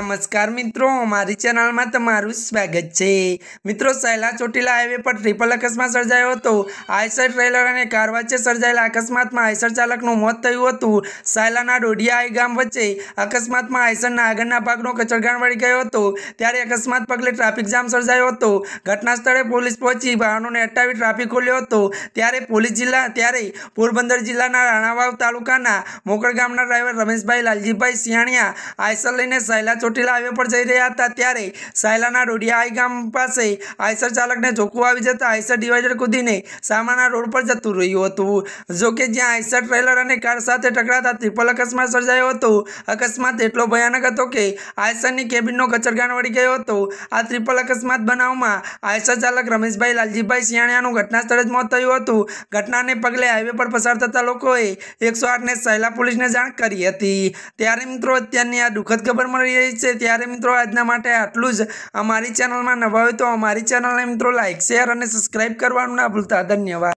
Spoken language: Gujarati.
નમસ્કાર મિત્રો અમારી ચેનલમાં તમારું સ્વાગત છે મિત્રો સહેલા ચોટીલા હાઈવે પર ટ્રિપલ અકસ્માત સર્જાયો હતો આયસર ટ્રેલર અને કાર વચ્ચે સર્જાયેલા અકસ્માતમાં આયસર ચાલકનું મોત થયું હતું સહેલાના ડોડિયા ગામ વચ્ચે અકસ્માતમાં આયસરના આગળના ભાગનો કચરગાણ વળી ગયો હતો ત્યારે અકસ્માત પગલે ટ્રાફિક જામ સર્જાયો હતો ઘટના સ્થળે પોલીસ પહોંચી વાહનોને અટકાવી ટ્રાફિક ખોલ્યો હતો ત્યારે પોલીસ જિલ્લા ત્યારે પોરબંદર જિલ્લાના રાણાવાવ તાલુકાના મોકળ ગામના ડ્રાઈવર રમેશભાઈ લાલજીભાઈ સિયાણીયા આયસર લઈને સહેલા ચોટીલા હાઈવે પર જઈ રહ્યા હતા ત્યારે સાયલાના રોડિયાઈ ગામ પાસે આઈસર ચાલકને જોખવું આવી જતા આઈસર ડિવાઈડર કૂદીને સામાના રોડ પર જતું રહ્યું હતું જોકે જ્યાં આઈસર ટ્રેલર અને કાર સાથે ટકરાતા ત્રિપલ અકસ્માત સર્જાયો હતો અકસ્માત એટલો ભયાનક હતો કે આઈસરની કેબિનનો કચરગાન વળી ગયો હતો આ ત્રિપલ અકસ્માત બનાવમાં આઈસર ચાલક રમેશભાઈ લાલજીભાઈ સિયાણિયાનું ઘટના સ્થળે જ મોત થયું હતું ઘટનાને પગલે હાઈવે પર પસાર થતા લોકોએ એકસો આઠને સહેલા પોલીસને જાણ કરી હતી ત્યારે મિત્રો અત્યારની આ દુઃખદ ખબર મળી રહી છે છે ત્યારે મિત્રો આજના માટે આટલું જ અમારી ચેનલમાં નવા હોય તો અમારી ચેનલને મિત્રો લાઇક શેર અને સબસ્ક્રાઈબ કરવાનું ના ભૂલતા ધન્યવાદ